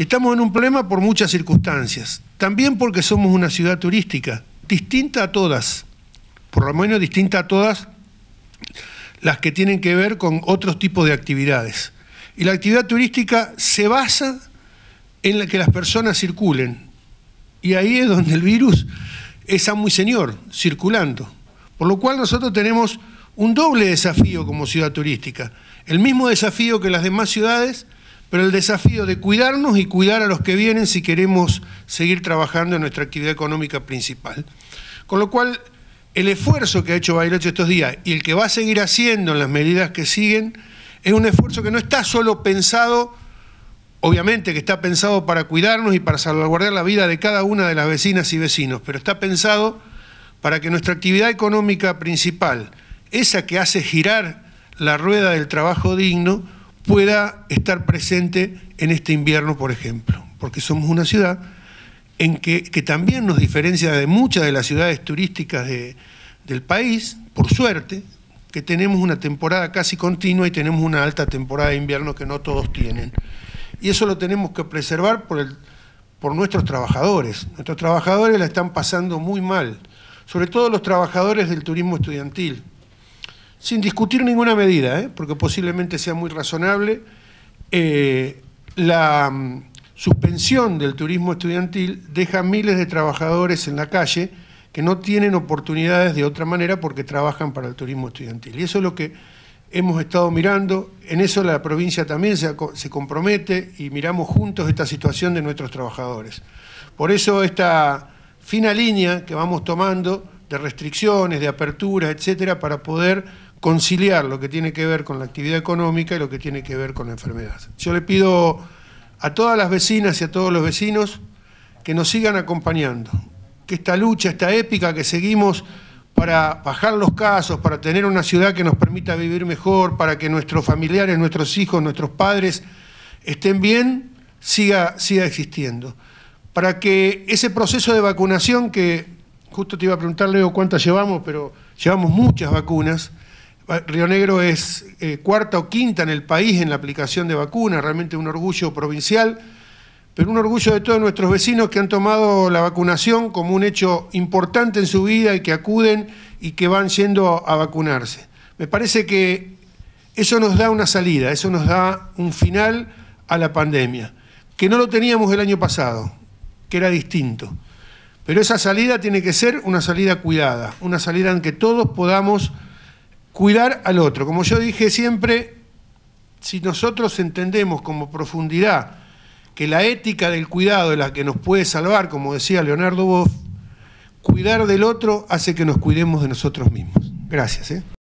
Estamos en un problema por muchas circunstancias. También porque somos una ciudad turística, distinta a todas, por lo menos distinta a todas las que tienen que ver con otros tipos de actividades. Y la actividad turística se basa en la que las personas circulen. Y ahí es donde el virus es a muy señor, circulando. Por lo cual nosotros tenemos un doble desafío como ciudad turística. El mismo desafío que las demás ciudades, pero el desafío de cuidarnos y cuidar a los que vienen si queremos seguir trabajando en nuestra actividad económica principal. Con lo cual, el esfuerzo que ha hecho Bariloche estos días y el que va a seguir haciendo en las medidas que siguen es un esfuerzo que no está solo pensado, obviamente que está pensado para cuidarnos y para salvaguardar la vida de cada una de las vecinas y vecinos, pero está pensado para que nuestra actividad económica principal, esa que hace girar la rueda del trabajo digno, pueda estar presente en este invierno, por ejemplo, porque somos una ciudad en que, también nos diferencia de muchas de las ciudades turísticas de, del país, por suerte, que tenemos una temporada casi continua y tenemos una alta temporada de invierno que no todos tienen. Y eso lo tenemos que preservar por, el, por nuestros trabajadores. Nuestros trabajadores la están pasando muy mal, sobre todo los trabajadores del turismo estudiantil sin discutir ninguna medida, ¿eh? porque posiblemente sea muy razonable, eh, la mm, suspensión del turismo estudiantil deja miles de trabajadores en la calle que no tienen oportunidades de otra manera porque trabajan para el turismo estudiantil. Y eso es lo que hemos estado mirando, en eso la provincia también se, se compromete y miramos juntos esta situación de nuestros trabajadores. Por eso esta fina línea que vamos tomando de restricciones, de aperturas, etcétera, para poder conciliar lo que tiene que ver con la actividad económica y lo que tiene que ver con la enfermedad. Yo le pido a todas las vecinas y a todos los vecinos que nos sigan acompañando, que esta lucha, esta épica que seguimos para bajar los casos, para tener una ciudad que nos permita vivir mejor, para que nuestros familiares, nuestros hijos, nuestros padres estén bien, siga, siga existiendo. Para que ese proceso de vacunación que Justo te iba a preguntar, Leo, cuántas llevamos, pero llevamos muchas vacunas. Ah, Río Negro es eh, cuarta o quinta en el país en la aplicación de vacunas, realmente un orgullo provincial, pero un orgullo de todos nuestros vecinos que han tomado la vacunación como un hecho importante en su vida y que acuden y que van yendo a vacunarse. Me parece que eso nos da una salida, eso nos da un final a la pandemia, que no lo teníamos el año pasado, que era distinto. Pero esa salida tiene que ser una salida cuidada, una salida en que todos podamos cuidar al otro. Como yo dije siempre, si nosotros entendemos como profundidad que la ética del cuidado es la que nos puede salvar, como decía Leonardo Boff, cuidar del otro hace que nos cuidemos de nosotros mismos. Gracias. ¿eh?